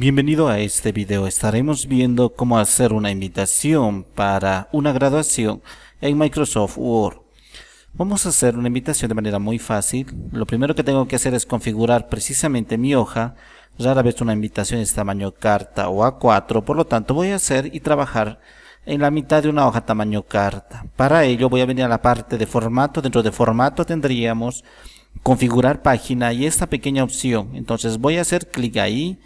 Bienvenido a este video. Estaremos viendo cómo hacer una invitación para una graduación en Microsoft Word. Vamos a hacer una invitación de manera muy fácil. Lo primero que tengo que hacer es configurar precisamente mi hoja. Rara vez una invitación es tamaño carta o A4, por lo tanto voy a hacer y trabajar en la mitad de una hoja tamaño carta. Para ello voy a venir a la parte de formato. Dentro de formato tendríamos configurar página y esta pequeña opción. Entonces voy a hacer clic ahí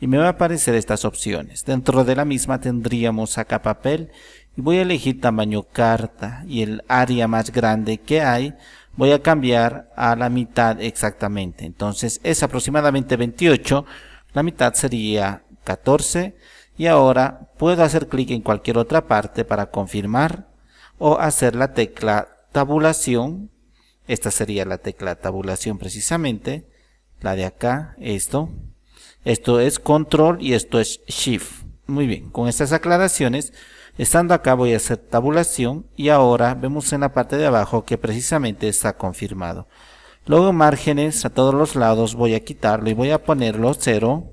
y me va a aparecer estas opciones. Dentro de la misma tendríamos acá papel y voy a elegir tamaño carta y el área más grande que hay voy a cambiar a la mitad exactamente. Entonces es aproximadamente 28, la mitad sería 14 y ahora puedo hacer clic en cualquier otra parte para confirmar o hacer la tecla tabulación esta sería la tecla tabulación precisamente. La de acá, esto. Esto es control y esto es shift. Muy bien, con estas aclaraciones, estando acá voy a hacer tabulación y ahora vemos en la parte de abajo que precisamente está confirmado. Luego márgenes a todos los lados voy a quitarlo y voy a ponerlo 0.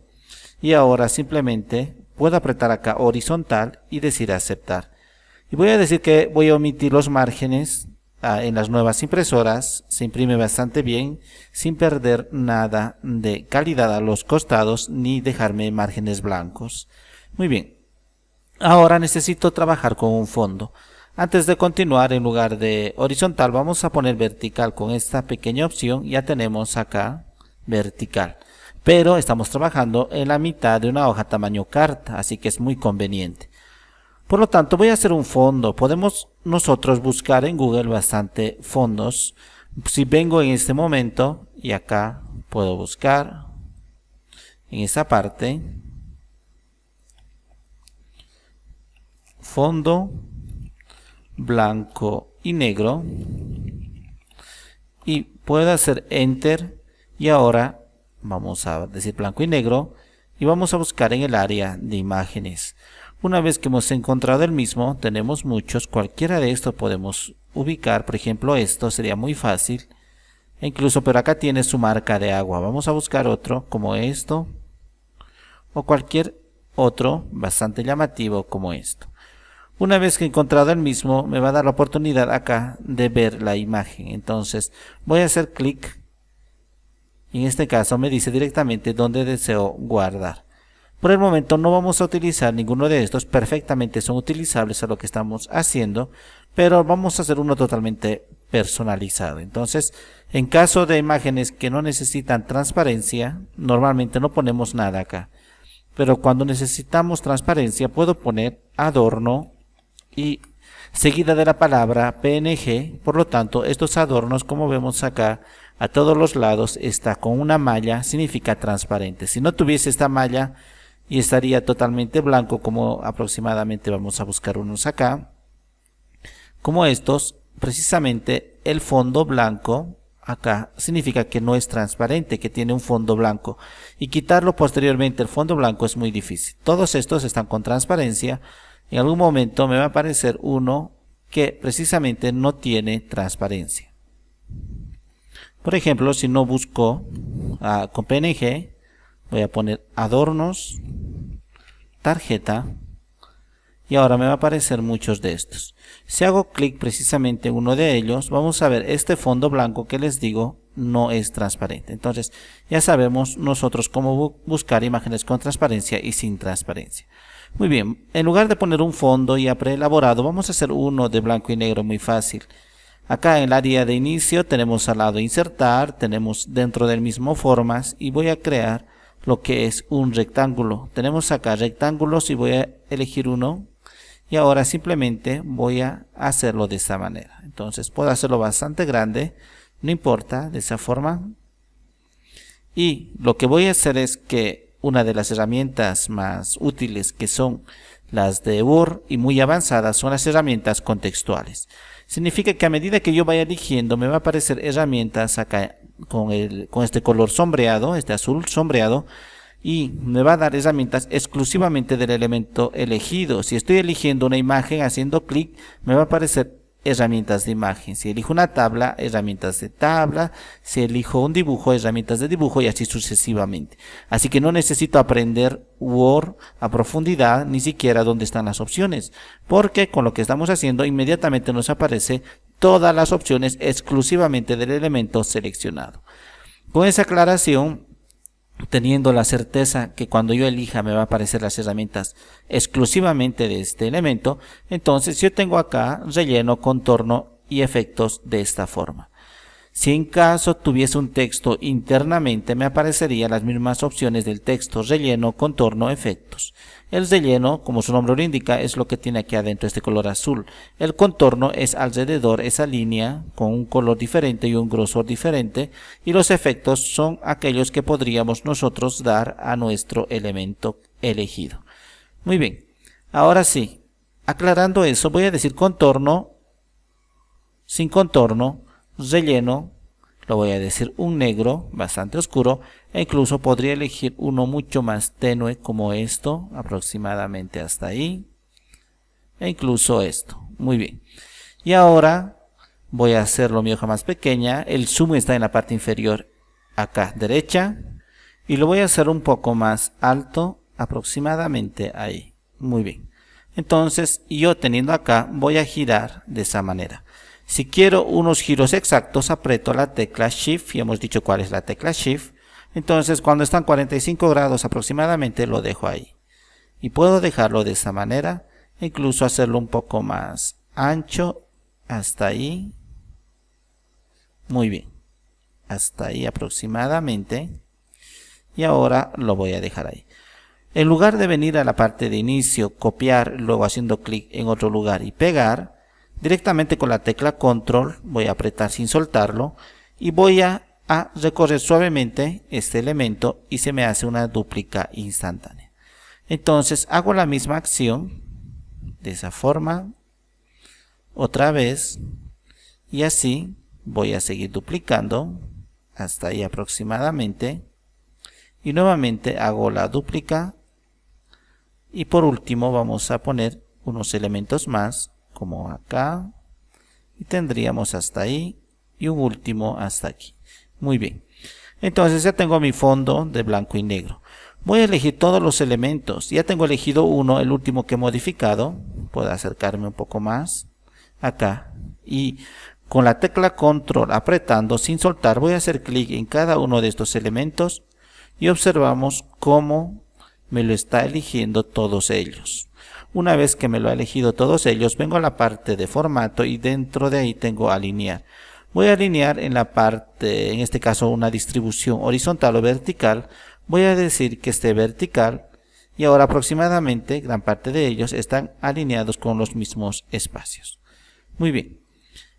Y ahora simplemente puedo apretar acá horizontal y decir aceptar. Y voy a decir que voy a omitir los márgenes Ah, en las nuevas impresoras, se imprime bastante bien, sin perder nada de calidad a los costados ni dejarme márgenes blancos. Muy bien, ahora necesito trabajar con un fondo. Antes de continuar, en lugar de horizontal, vamos a poner vertical con esta pequeña opción. Ya tenemos acá vertical. Pero estamos trabajando en la mitad de una hoja tamaño carta, así que es muy conveniente. Por lo tanto, voy a hacer un fondo. Podemos nosotros buscar en Google bastante fondos. Si vengo en este momento y acá puedo buscar en esta parte fondo blanco y negro y puedo hacer enter y ahora vamos a decir blanco y negro y vamos a buscar en el área de imágenes una vez que hemos encontrado el mismo, tenemos muchos, cualquiera de estos podemos ubicar, por ejemplo esto sería muy fácil, e incluso pero acá tiene su marca de agua, vamos a buscar otro como esto, o cualquier otro bastante llamativo como esto. Una vez que he encontrado el mismo, me va a dar la oportunidad acá de ver la imagen. Entonces, voy a hacer clic. En este caso me dice directamente dónde deseo guardar. Por el momento no vamos a utilizar ninguno de estos, perfectamente son utilizables a lo que estamos haciendo, pero vamos a hacer uno totalmente personalizado. Entonces, en caso de imágenes que no necesitan transparencia, normalmente no ponemos nada acá. Pero cuando necesitamos transparencia, puedo poner adorno y seguida de la palabra PNG. Por lo tanto, estos adornos, como vemos acá, a todos los lados está con una malla, significa transparente. Si no tuviese esta malla, y estaría totalmente blanco como aproximadamente vamos a buscar unos acá como estos precisamente el fondo blanco acá significa que no es transparente que tiene un fondo blanco y quitarlo posteriormente el fondo blanco es muy difícil todos estos están con transparencia en algún momento me va a aparecer uno que precisamente no tiene transparencia por ejemplo si no busco ah, con png Voy a poner adornos, tarjeta, y ahora me va a aparecer muchos de estos. Si hago clic precisamente en uno de ellos, vamos a ver este fondo blanco que les digo no es transparente. Entonces, ya sabemos nosotros cómo buscar imágenes con transparencia y sin transparencia. Muy bien, en lugar de poner un fondo ya preelaborado, vamos a hacer uno de blanco y negro muy fácil. Acá en el área de inicio tenemos al lado insertar, tenemos dentro del mismo formas y voy a crear lo que es un rectángulo. Tenemos acá rectángulos y voy a elegir uno. Y ahora simplemente voy a hacerlo de esta manera. Entonces puedo hacerlo bastante grande. No importa, de esa forma. Y lo que voy a hacer es que una de las herramientas más útiles que son las de Word y muy avanzadas son las herramientas contextuales. Significa que a medida que yo vaya eligiendo me va a aparecer herramientas acá con, el, con este color sombreado, este azul sombreado, y me va a dar herramientas exclusivamente del elemento elegido. Si estoy eligiendo una imagen haciendo clic, me va a aparecer herramientas de imagen. Si elijo una tabla, herramientas de tabla. Si elijo un dibujo, herramientas de dibujo y así sucesivamente. Así que no necesito aprender Word a profundidad, ni siquiera dónde están las opciones. Porque con lo que estamos haciendo, inmediatamente nos aparece todas las opciones exclusivamente del elemento seleccionado. Con esa aclaración, teniendo la certeza que cuando yo elija me va a aparecer las herramientas exclusivamente de este elemento, entonces yo tengo acá relleno, contorno y efectos de esta forma. Si en caso tuviese un texto internamente, me aparecerían las mismas opciones del texto, relleno, contorno, efectos. El relleno, como su nombre lo indica, es lo que tiene aquí adentro este color azul. El contorno es alrededor esa línea con un color diferente y un grosor diferente. Y los efectos son aquellos que podríamos nosotros dar a nuestro elemento elegido. Muy bien, ahora sí, aclarando eso, voy a decir contorno, sin contorno, relleno, pues, lo voy a decir un negro bastante oscuro, e incluso podría elegir uno mucho más tenue como esto, aproximadamente hasta ahí, e incluso esto. Muy bien. Y ahora voy a hacerlo mi hoja más pequeña, el zoom está en la parte inferior acá derecha, y lo voy a hacer un poco más alto, aproximadamente ahí. Muy bien. Entonces, yo teniendo acá, voy a girar de esa manera. Si quiero unos giros exactos, aprieto la tecla Shift y hemos dicho cuál es la tecla Shift. Entonces cuando están 45 grados aproximadamente lo dejo ahí. Y puedo dejarlo de esa manera, incluso hacerlo un poco más ancho hasta ahí. Muy bien, hasta ahí aproximadamente. Y ahora lo voy a dejar ahí. En lugar de venir a la parte de inicio, copiar, luego haciendo clic en otro lugar y pegar, Directamente con la tecla control voy a apretar sin soltarlo y voy a, recorrer suavemente este elemento y se me hace una duplica instantánea. Entonces hago la misma acción de esa forma otra vez y así voy a seguir duplicando hasta ahí aproximadamente y nuevamente hago la duplica y por último vamos a poner unos elementos más como acá. Y tendríamos hasta ahí. Y un último hasta aquí. Muy bien. Entonces ya tengo mi fondo de blanco y negro. Voy a elegir todos los elementos. Ya tengo elegido uno, el último que he modificado. Puedo acercarme un poco más. Acá. Y con la tecla control apretando sin soltar voy a hacer clic en cada uno de estos elementos y observamos cómo me lo está eligiendo todos ellos. Una vez que me lo ha elegido todos ellos, vengo a la parte de formato y dentro de ahí tengo alinear. Voy a alinear en la parte, en este caso una distribución horizontal o vertical. Voy a decir que esté vertical y ahora aproximadamente gran parte de ellos están alineados con los mismos espacios. Muy bien.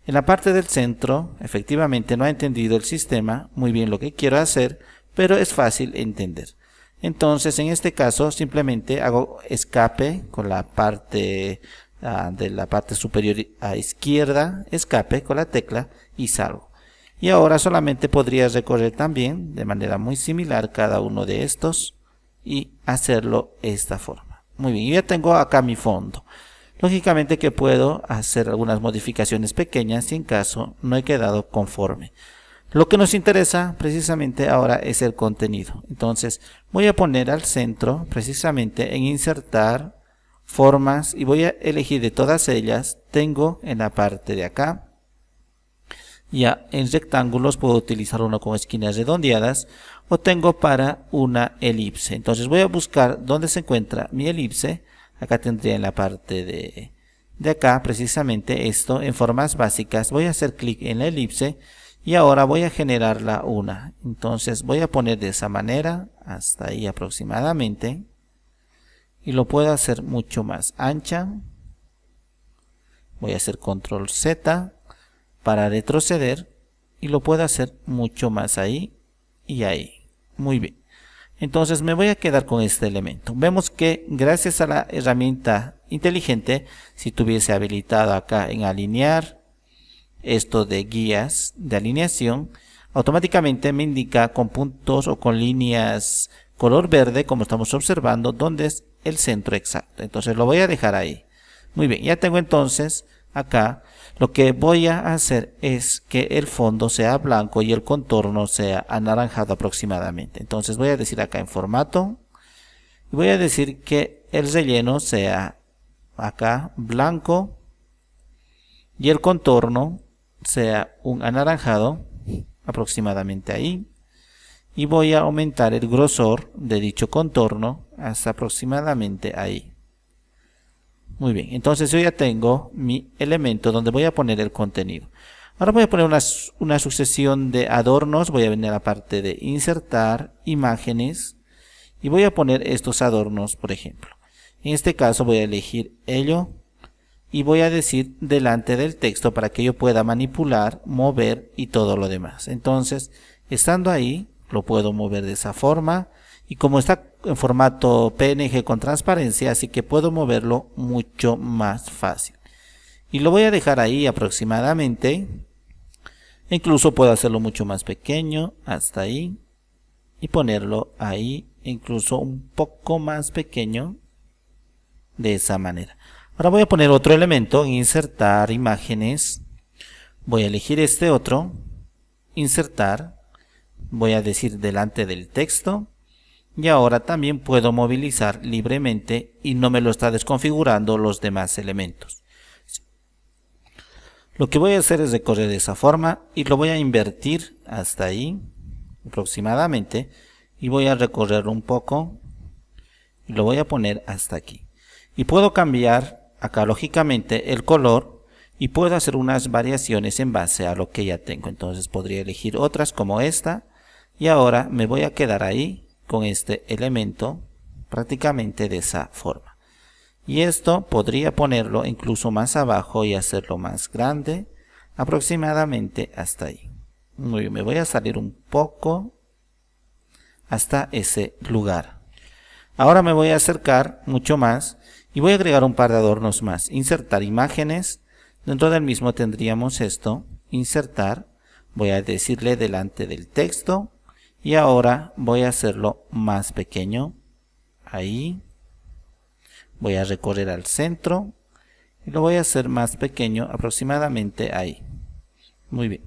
En la parte del centro, efectivamente no ha entendido el sistema muy bien lo que quiero hacer, pero es fácil entender. Entonces, en este caso, simplemente hago escape con la parte ah, de la parte superior a izquierda, escape con la tecla y salgo. Y ahora solamente podría recorrer también de manera muy similar cada uno de estos y hacerlo esta forma. Muy bien, ya tengo acá mi fondo. Lógicamente que puedo hacer algunas modificaciones pequeñas si en caso no he quedado conforme. Lo que nos interesa precisamente ahora es el contenido. Entonces voy a poner al centro precisamente en insertar formas y voy a elegir de todas ellas. Tengo en la parte de acá. Ya en rectángulos puedo utilizar uno con esquinas redondeadas o tengo para una elipse. Entonces voy a buscar dónde se encuentra mi elipse. Acá tendría en la parte de, de acá precisamente esto en formas básicas. Voy a hacer clic en la elipse y ahora voy a generar la una entonces voy a poner de esa manera hasta ahí aproximadamente y lo puedo hacer mucho más ancha voy a hacer control z para retroceder y lo puedo hacer mucho más ahí y ahí muy bien entonces me voy a quedar con este elemento vemos que gracias a la herramienta inteligente si tuviese habilitado acá en alinear esto de guías de alineación, automáticamente me indica con puntos o con líneas color verde, como estamos observando, dónde es el centro exacto. Entonces lo voy a dejar ahí. Muy bien, ya tengo entonces acá. Lo que voy a hacer es que el fondo sea blanco y el contorno sea anaranjado aproximadamente. Entonces voy a decir acá en formato. Y voy a decir que el relleno sea acá blanco y el contorno sea un anaranjado, aproximadamente ahí, y voy a aumentar el grosor de dicho contorno hasta aproximadamente ahí. Muy bien, entonces yo ya tengo mi elemento donde voy a poner el contenido. Ahora voy a poner una, sucesión de adornos, voy a venir a la parte de insertar imágenes y voy a poner estos adornos, por ejemplo. En este caso voy a elegir ello, y voy a decir delante del texto para que yo pueda manipular, mover y todo lo demás. Entonces, estando ahí, lo puedo mover de esa forma y como está en formato PNG con transparencia, así que puedo moverlo mucho más fácil. Y lo voy a dejar ahí aproximadamente. Incluso puedo hacerlo mucho más pequeño, hasta ahí. Y ponerlo ahí, incluso un poco más pequeño, de esa manera. Ahora voy a poner otro elemento, insertar imágenes. Voy a elegir este otro, insertar. Voy a decir delante del texto. Y ahora también puedo movilizar libremente y no me lo está desconfigurando los demás elementos. Lo que voy a hacer es recorrer de esa forma y lo voy a invertir hasta ahí aproximadamente. Y voy a recorrer un poco y lo voy a poner hasta aquí. Y puedo cambiar acá lógicamente el color y puedo hacer unas variaciones en base a lo que ya tengo. Entonces podría elegir otras como esta y ahora me voy a quedar ahí con este elemento prácticamente de esa forma. Y esto podría ponerlo incluso más abajo y hacerlo más grande aproximadamente hasta ahí. Muy me voy a salir un poco hasta ese lugar. Ahora me voy a acercar mucho más y voy a agregar un par de adornos más. Insertar imágenes. Dentro del mismo tendríamos esto. Insertar. Voy a decirle delante del texto. Y ahora voy a hacerlo más pequeño. Ahí. Voy a recorrer al centro. Y lo voy a hacer más pequeño aproximadamente ahí. Muy bien.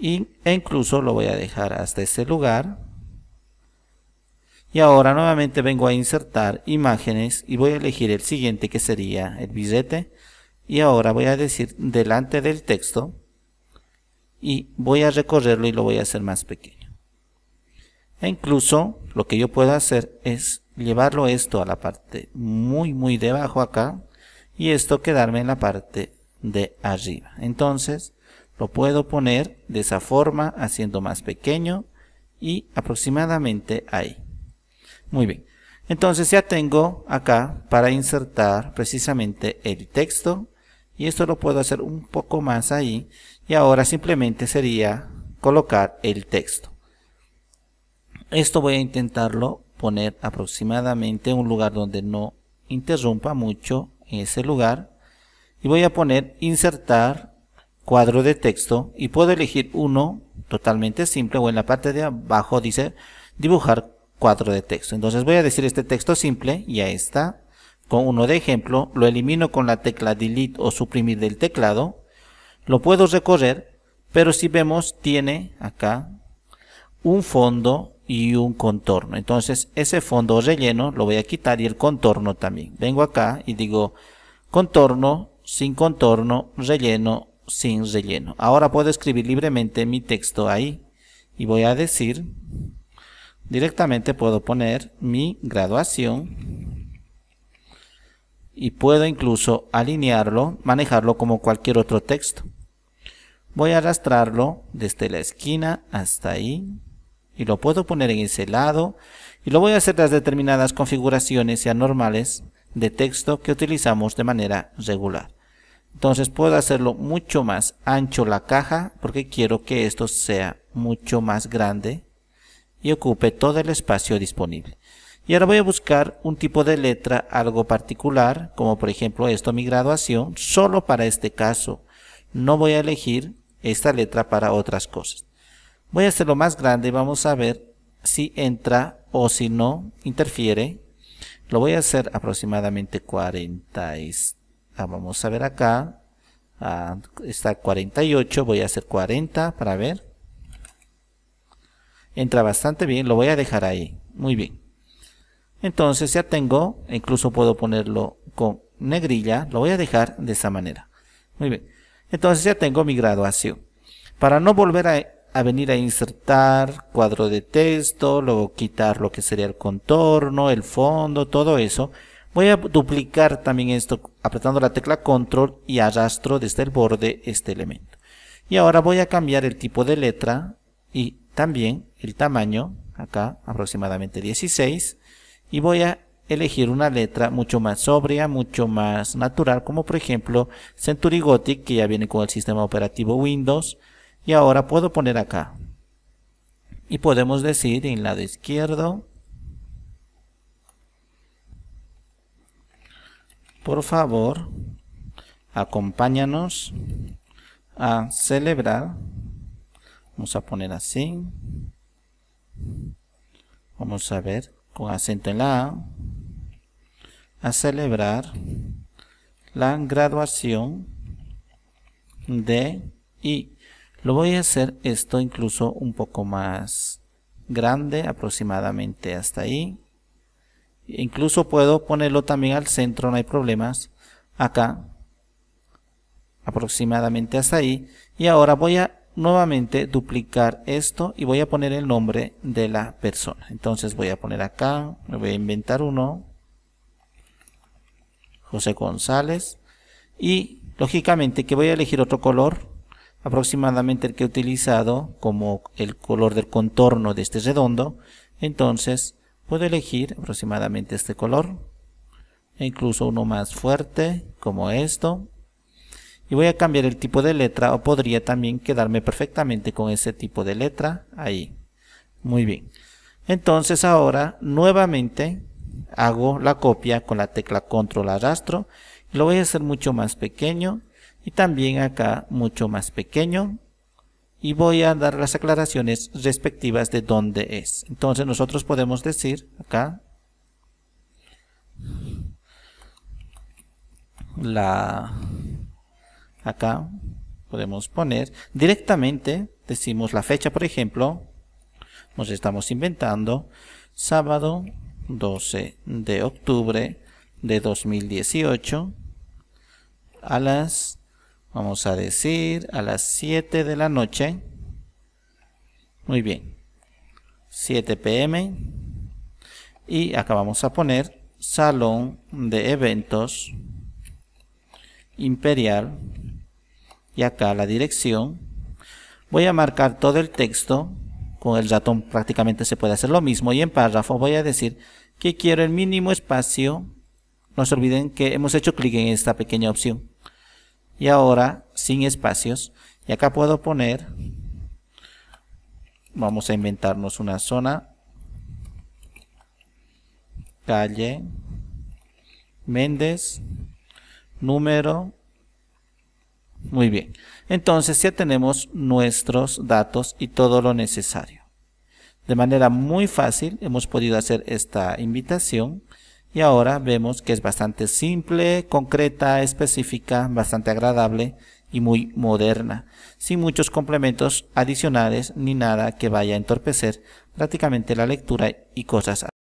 Y, e incluso lo voy a dejar hasta ese lugar y ahora nuevamente vengo a insertar imágenes y voy a elegir el siguiente que sería el billete. Y ahora voy a decir delante del texto y voy a recorrerlo y lo voy a hacer más pequeño. E incluso lo que yo puedo hacer es llevarlo esto a la parte muy muy debajo acá y esto quedarme en la parte de arriba. Entonces lo puedo poner de esa forma haciendo más pequeño y aproximadamente ahí. Muy bien. Entonces ya tengo acá para insertar precisamente el texto. Y esto lo puedo hacer un poco más ahí. Y ahora simplemente sería colocar el texto. Esto voy a intentarlo poner aproximadamente en un lugar donde no interrumpa mucho ese lugar. Y voy a poner insertar cuadro de texto y puedo elegir uno totalmente simple o en la parte de abajo dice dibujar 4 de texto. Entonces voy a decir este texto simple, y ahí está, con uno de ejemplo, lo elimino con la tecla delete o suprimir del teclado, lo puedo recorrer, pero si vemos tiene acá un fondo y un contorno. Entonces ese fondo relleno lo voy a quitar y el contorno también. Vengo acá y digo contorno, sin contorno, relleno, sin relleno. Ahora puedo escribir libremente mi texto ahí y voy a decir directamente puedo poner mi graduación y puedo incluso alinearlo, manejarlo como cualquier otro texto. Voy a arrastrarlo desde la esquina hasta ahí y lo puedo poner en ese lado y lo voy a hacer las determinadas configuraciones y normales de texto que utilizamos de manera regular. Entonces puedo hacerlo mucho más ancho la caja porque quiero que esto sea mucho más grande y ocupe todo el espacio disponible. Y ahora voy a buscar un tipo de letra algo particular, como por ejemplo esto, mi graduación, solo para este caso. No voy a elegir esta letra para otras cosas. Voy a hacerlo más grande y vamos a ver si entra o si no interfiere. Lo voy a hacer aproximadamente 40. Y, ah, vamos a ver acá. Ah, está 48, voy a hacer 40 para ver. Entra bastante bien, lo voy a dejar ahí. Muy bien. Entonces ya tengo, incluso puedo ponerlo con negrilla, lo voy a dejar de esa manera. Muy bien. Entonces ya tengo mi graduación. Para no volver a, venir a insertar cuadro de texto, luego quitar lo que sería el contorno, el fondo, todo eso, voy a duplicar también esto apretando la tecla control y arrastro desde el borde este elemento. Y ahora voy a cambiar el tipo de letra y también el tamaño, acá aproximadamente 16, y voy a elegir una letra mucho más sobria, mucho más natural, como por ejemplo Century Gothic, que ya viene con el sistema operativo Windows, y ahora puedo poner acá. Y podemos decir en lado izquierdo, por favor, acompáñanos a celebrar Vamos a poner así. Vamos a ver, con acento en la A. A celebrar la graduación de y lo voy a hacer esto incluso un poco más grande, aproximadamente hasta ahí. incluso puedo ponerlo también al centro, no hay problemas. Acá, aproximadamente hasta ahí. Y ahora voy a nuevamente duplicar esto y voy a poner el nombre de la persona. Entonces voy a poner acá, me voy a inventar uno, José González. Y lógicamente que voy a elegir otro color, aproximadamente el que he utilizado como el color del contorno de este redondo. Entonces puedo elegir aproximadamente este color, e incluso uno más fuerte como esto y voy a cambiar el tipo de letra o podría también quedarme perfectamente con ese tipo de letra ahí. Muy bien. Entonces ahora nuevamente hago la copia con la tecla control arrastro. Lo voy a hacer mucho más pequeño y también acá mucho más pequeño. Y voy a dar las aclaraciones respectivas de dónde es. Entonces nosotros podemos decir acá la acá podemos poner directamente, decimos la fecha, por ejemplo, nos estamos inventando sábado 12 de octubre de 2018 a las, vamos a decir, a las 7 de la noche. Muy bien, 7 pm. Y acá vamos a poner salón de eventos imperial y acá la dirección. Voy a marcar todo el texto. Con el ratón prácticamente se puede hacer lo mismo. Y en párrafo voy a decir que quiero el mínimo espacio. No se olviden que hemos hecho clic en esta pequeña opción. Y ahora, sin espacios. Y acá puedo poner... Vamos a inventarnos una zona. Calle. Méndez. Número muy bien. Entonces ya tenemos nuestros datos y todo lo necesario. De manera muy fácil hemos podido hacer esta invitación y ahora vemos que es bastante simple, concreta, específica, bastante agradable y muy moderna, sin muchos complementos adicionales ni nada que vaya a entorpecer prácticamente la lectura y cosas así.